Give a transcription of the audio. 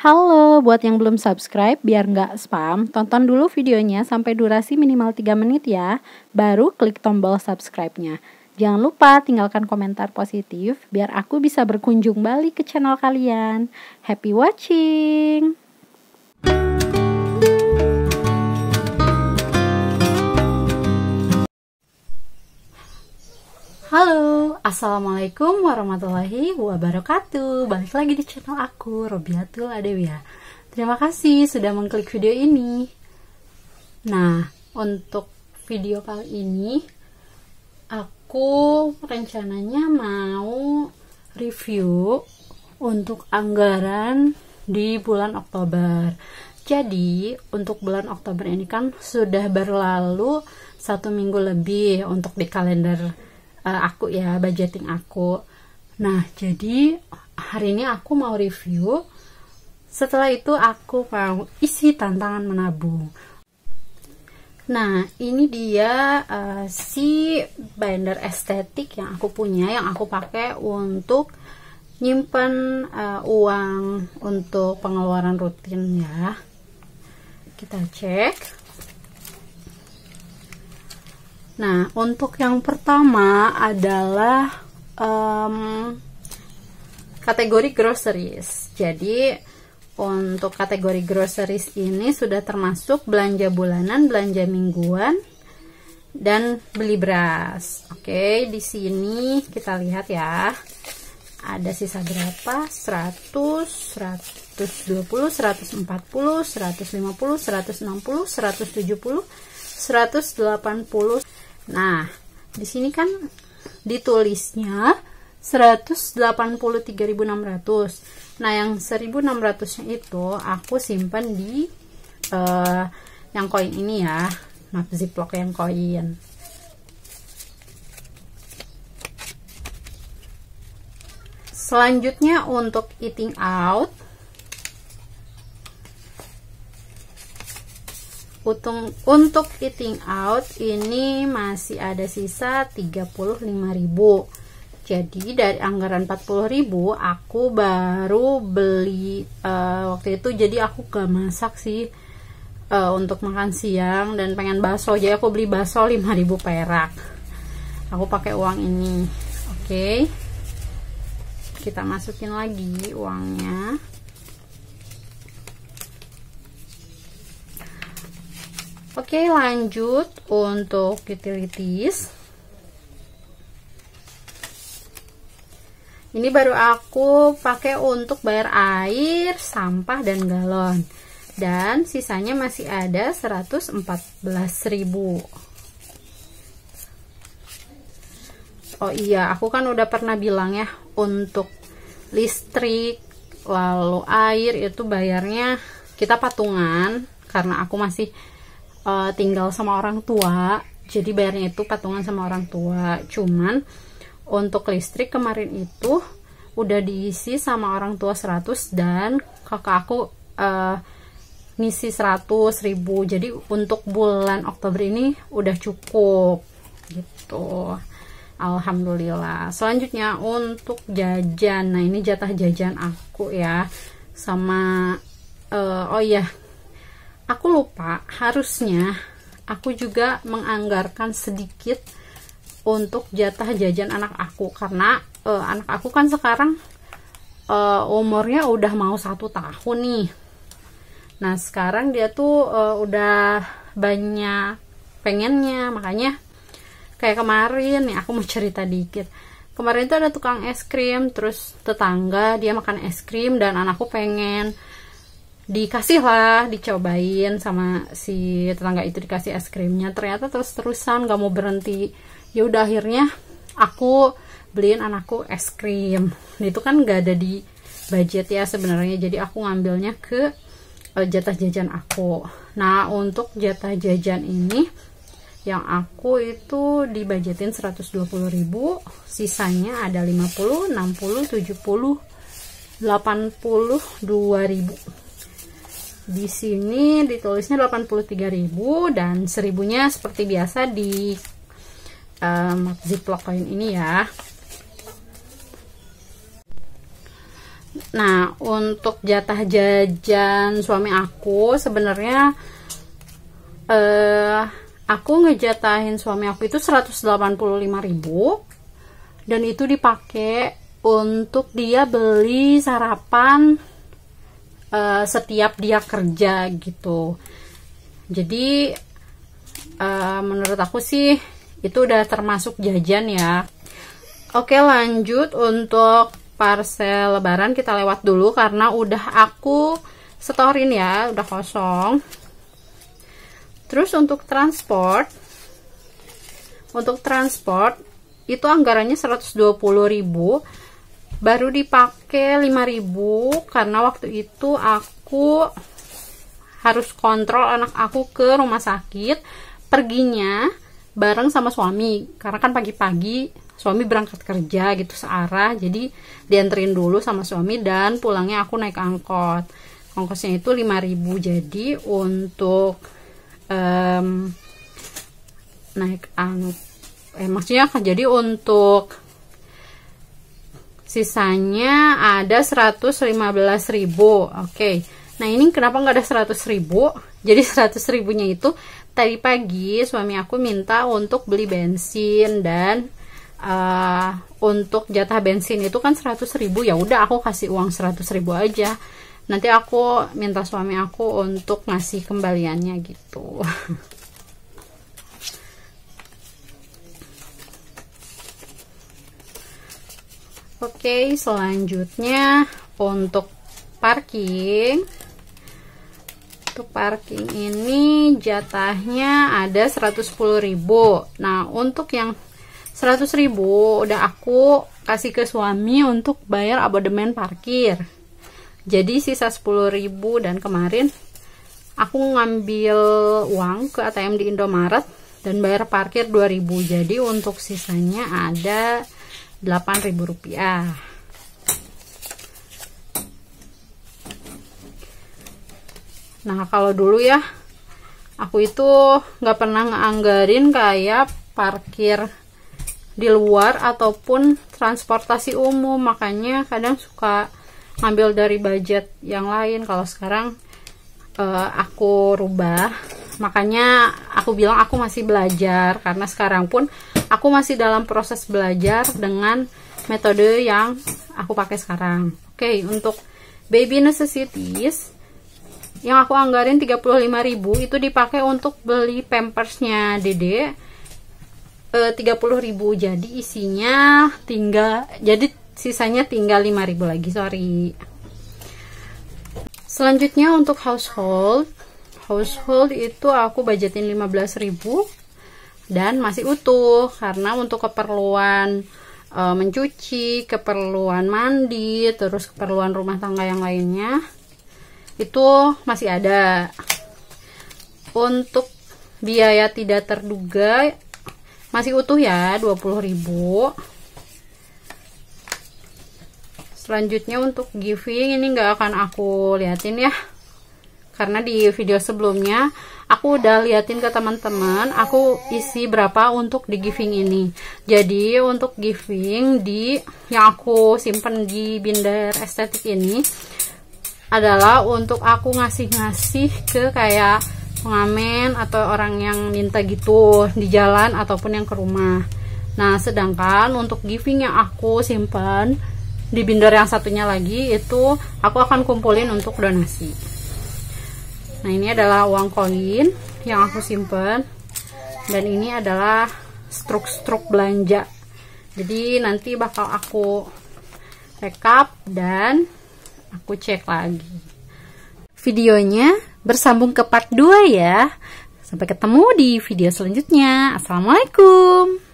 Halo, buat yang belum subscribe biar nggak spam, tonton dulu videonya sampai durasi minimal 3 menit ya, baru klik tombol subscribe-nya. Jangan lupa tinggalkan komentar positif biar aku bisa berkunjung balik ke channel kalian. Happy watching! Assalamualaikum warahmatullahi wabarakatuh Balik lagi di channel aku, Robiatul Adewia Terima kasih sudah mengklik video ini Nah, untuk video kali ini Aku rencananya mau review untuk anggaran di bulan Oktober jadi, untuk bulan Oktober ini kan sudah berlalu satu minggu lebih untuk di kalender uh, aku ya budgeting aku nah jadi hari ini aku mau review setelah itu aku mau isi tantangan menabung Nah, ini dia uh, si binder estetik yang aku punya, yang aku pakai untuk nyimpen uh, uang untuk pengeluaran rutin ya. Kita cek. Nah, untuk yang pertama adalah um, kategori groceries. Jadi, untuk kategori groceries ini sudah termasuk belanja bulanan, belanja mingguan, dan beli beras. Oke, di sini kita lihat ya. Ada sisa berapa? 100, 120, 140, 150, 160, 170, 180, Nah, di sini kan ditulisnya 183.600. Nah, yang 1.600-nya itu aku simpan di uh, yang koin ini ya. Nah, ziplock yang koin. Selanjutnya untuk eating out untuk, untuk eating out ini masih ada sisa 35.000 jadi dari anggaran 40.000 aku baru beli uh, waktu itu jadi aku gak masak sih uh, untuk makan siang dan pengen bakso jadi aku beli bakso 5.000 perak aku pakai uang ini oke okay. kita masukin lagi uangnya Oke, okay, lanjut untuk utilities. Ini baru aku pakai untuk bayar air, sampah, dan galon. Dan sisanya masih ada 114.000. Oh iya, aku kan udah pernah bilang ya untuk listrik lalu air itu bayarnya kita patungan karena aku masih uh, tinggal sama orang tua jadi bayarnya itu patungan sama orang tua cuman untuk listrik kemarin itu udah diisi sama orang tua 100 dan kakak aku uh, ngisi 100 ribu jadi untuk bulan Oktober ini udah cukup gitu Alhamdulillah selanjutnya untuk jajan nah ini jatah jajan aku ya sama uh, oh iya aku lupa harusnya aku juga menganggarkan sedikit untuk jatah jajan anak aku karena uh, anak aku kan sekarang uh, umurnya udah mau satu tahun nih nah sekarang dia tuh uh, udah banyak pengennya makanya kayak kemarin nih aku mau cerita dikit kemarin tuh ada tukang es krim terus tetangga dia makan es krim dan anakku pengen dikasih lah dicobain sama si tetangga itu dikasih es krimnya ternyata terus terusan gak mau berhenti ya udah akhirnya aku beliin anakku es krim nah, itu kan gak ada di budget ya sebenarnya jadi aku ngambilnya ke eh, jatah jajan aku nah untuk jatah jajan ini yang aku itu dibajetin 120.000 sisanya ada 50 60 70 80 2000 di sini ditulisnya 83.000 dan 1000-nya seperti biasa di um, ziplock koin ini ya. Nah, untuk jatah jajan suami aku sebenarnya eh aku ngejatahin suami aku itu 185.000 dan itu dipakai untuk dia beli sarapan uh, setiap dia kerja gitu jadi uh, menurut aku sih itu udah termasuk jajan ya oke lanjut untuk parcel lebaran kita lewat dulu karena udah aku setorin ya udah kosong terus untuk transport untuk transport itu anggarannya 120 ribu baru dipakai 5000 karena waktu itu aku harus kontrol anak aku ke rumah sakit perginya bareng sama suami karena kan pagi-pagi suami berangkat kerja gitu searah jadi dianterin dulu sama suami dan pulangnya aku naik angkot ongkosnya itu 5000 jadi untuk um, naik angkot eh maksudnya jadi untuk sisanya ada 115.000 oke okay. nah ini kenapa nggak ada 100.000 jadi 100.000 nya itu tadi pagi suami aku minta untuk beli bensin dan uh, untuk jatah bensin itu kan 100.000 ya udah aku kasih uang 100.000 aja nanti aku minta suami aku untuk ngasih kembaliannya gitu Oke, selanjutnya untuk parking. Untuk parking ini jatahnya ada 110.000. Nah, untuk yang 100.000 udah aku kasih ke suami untuk bayar abodemen parkir. Jadi sisa 10.000 dan kemarin aku ngambil uang ke ATM di Indomaret dan bayar parkir 2000. Jadi untuk sisanya ada Rp8.000 Nah kalau dulu ya aku itu nggak pernah nganggarin kayak parkir di luar ataupun transportasi umum makanya kadang suka ngambil dari budget yang lain kalau sekarang uh, aku rubah makanya aku bilang aku masih belajar karena sekarang pun aku masih dalam proses belajar dengan metode yang aku pakai sekarang oke okay, untuk baby necessities yang aku anggarin 35.000 itu dipakai untuk beli pampersnya dede e, eh, 30.000 jadi isinya tinggal jadi sisanya tinggal 5.000 lagi sorry selanjutnya untuk household household itu aku budgetin 15.000 dan masih utuh karena untuk keperluan e, mencuci, keperluan mandi, terus keperluan rumah tangga yang lainnya itu masih ada. Untuk biaya tidak terduga masih utuh ya 20.000. Selanjutnya untuk giving ini nggak akan aku liatin ya karena di video sebelumnya aku udah liatin ke teman-teman aku isi berapa untuk di giving ini jadi untuk giving di yang aku simpen di binder estetik ini adalah untuk aku ngasih-ngasih ke kayak pengamen atau orang yang minta gitu di jalan ataupun yang ke rumah nah sedangkan untuk giving yang aku simpen di binder yang satunya lagi itu aku akan kumpulin untuk donasi nah ini adalah uang koin yang aku simpen dan ini adalah struk-struk belanja jadi nanti bakal aku rekap dan aku cek lagi videonya bersambung ke part 2 ya sampai ketemu di video selanjutnya assalamualaikum